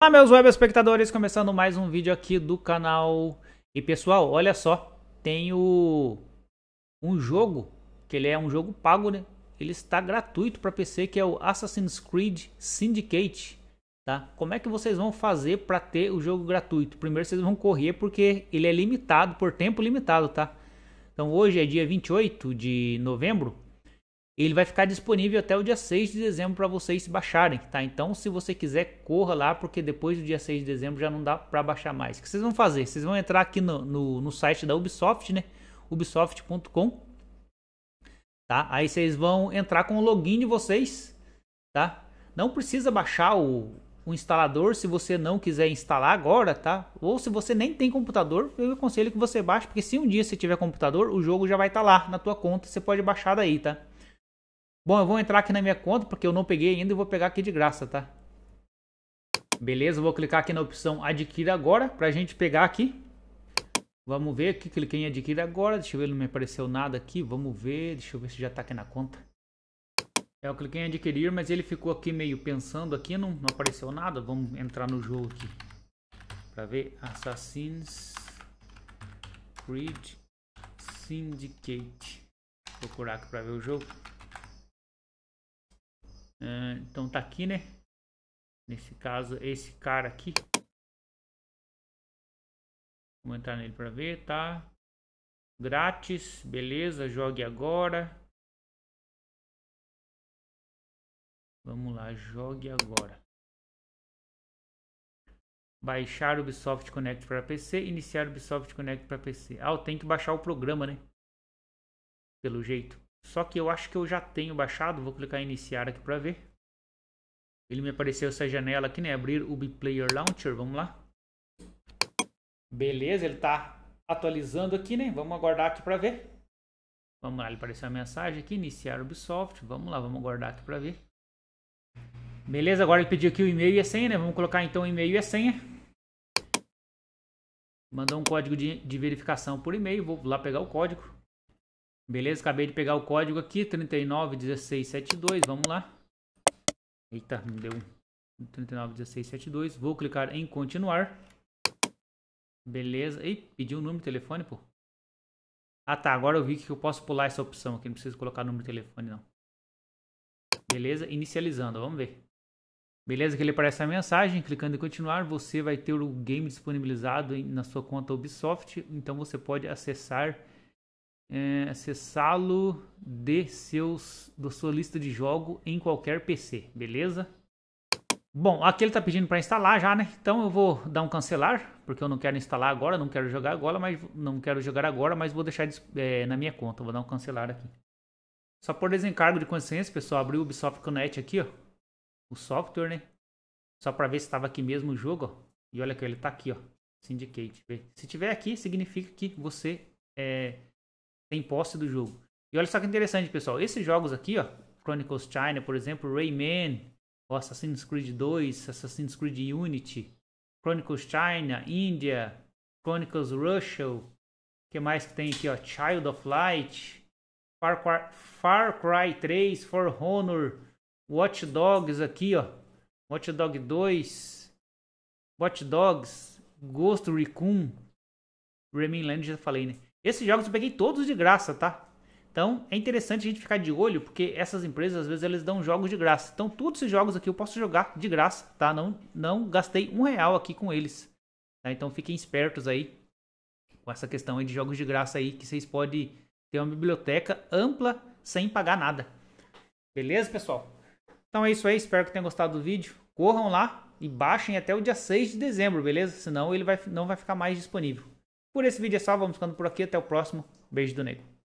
Olá meus web espectadores, começando mais um vídeo aqui do canal. E pessoal, olha só, tenho um jogo, que ele é um jogo pago, né? Ele está gratuito para PC, que é o Assassin's Creed Syndicate, tá? Como é que vocês vão fazer para ter o jogo gratuito? Primeiro vocês vão correr porque ele é limitado por tempo limitado, tá? Então hoje é dia 28 de novembro ele vai ficar disponível até o dia 6 de dezembro para vocês baixarem, tá? Então, se você quiser, corra lá, porque depois do dia 6 de dezembro já não dá para baixar mais. O que vocês vão fazer? Vocês vão entrar aqui no, no, no site da Ubisoft, né? Ubisoft.com, tá? Aí vocês vão entrar com o login de vocês, tá? Não precisa baixar o, o instalador se você não quiser instalar agora, tá? Ou se você nem tem computador, eu aconselho que você baixe, porque se um dia você tiver computador, o jogo já vai estar tá lá na tua conta, você pode baixar daí, tá? Bom, eu vou entrar aqui na minha conta, porque eu não peguei ainda e vou pegar aqui de graça, tá? Beleza, vou clicar aqui na opção adquira agora, pra gente pegar aqui. Vamos ver aqui, cliquei em adquirir agora, deixa eu ver, não me apareceu nada aqui, vamos ver, deixa eu ver se já tá aqui na conta. É, eu cliquei em adquirir, mas ele ficou aqui meio pensando aqui, não, não apareceu nada, vamos entrar no jogo aqui. Pra ver, Assassin's Creed Syndicate. Vou procurar aqui pra ver o jogo. Ah, então tá aqui, né? Nesse caso, esse cara aqui. Vamos entrar nele para ver, tá? Grátis, beleza, jogue agora. Vamos lá, jogue agora. Baixar Ubisoft Connect para PC, iniciar Ubisoft Connect para PC. Ah, eu tenho que baixar o programa, né? Pelo jeito. Só que eu acho que eu já tenho baixado. Vou clicar em iniciar aqui para ver. Ele me apareceu essa janela aqui, né? Abrir o Player Launcher. Vamos lá. Beleza, ele está atualizando aqui, né? Vamos aguardar aqui para ver. Vamos lá, ele apareceu a mensagem aqui. Iniciar Ubisoft. Vamos lá, vamos aguardar aqui para ver. Beleza, agora ele pediu aqui o e-mail e a senha, né? Vamos colocar então o e-mail e a senha. Mandou um código de, de verificação por e-mail. Vou lá pegar o código. Beleza, acabei de pegar o código aqui, 391672, vamos lá. Eita, não deu 391672, vou clicar em continuar. Beleza, e pediu o número de telefone, pô. Ah tá, agora eu vi que eu posso pular essa opção aqui, não preciso colocar número de telefone não. Beleza, inicializando, vamos ver. Beleza, que ele aparece a mensagem, clicando em continuar, você vai ter o game disponibilizado na sua conta Ubisoft, então você pode acessar é, acessá-lo de seus da sua lista de jogo em qualquer PC, beleza? Bom, aqui ele está pedindo para instalar já, né? Então eu vou dar um cancelar, porque eu não quero instalar agora, não quero jogar agora, mas não quero jogar agora, mas vou deixar é, na minha conta, vou dar um cancelar aqui. Só por desencargo de consciência, pessoal, abri o Ubisoft Connect aqui, ó. O software, né? Só para ver se estava aqui mesmo o jogo, ó. E olha que ele está aqui, ó. Syndicate. Se tiver aqui, significa que você é, tem posse do jogo. E olha só que interessante, pessoal. Esses jogos aqui, ó, Chronicles China, por exemplo, Rayman, Assassin's Creed 2, Assassin's Creed Unity, Chronicles China, India, Chronicles Russia, o que mais que tem aqui, ó, Child of Light, Far Cry, Far Cry 3, For Honor, Watch Dogs aqui, ó, Watch Dog 2, Watch Dogs, Ghost Recon, Remain Land já falei, né? Esses jogos eu peguei todos de graça, tá? Então é interessante a gente ficar de olho, porque essas empresas às vezes elas dão jogos de graça. Então todos esses jogos aqui eu posso jogar de graça, tá? Não, não gastei um real aqui com eles. Tá? Então fiquem espertos aí com essa questão de jogos de graça aí, que vocês podem ter uma biblioteca ampla sem pagar nada. Beleza, pessoal? Então é isso aí, espero que tenham gostado do vídeo. Corram lá e baixem até o dia 6 de dezembro, beleza? Senão ele vai, não vai ficar mais disponível. Por esse vídeo é só, vamos ficando por aqui. Até o próximo. Beijo do Nego.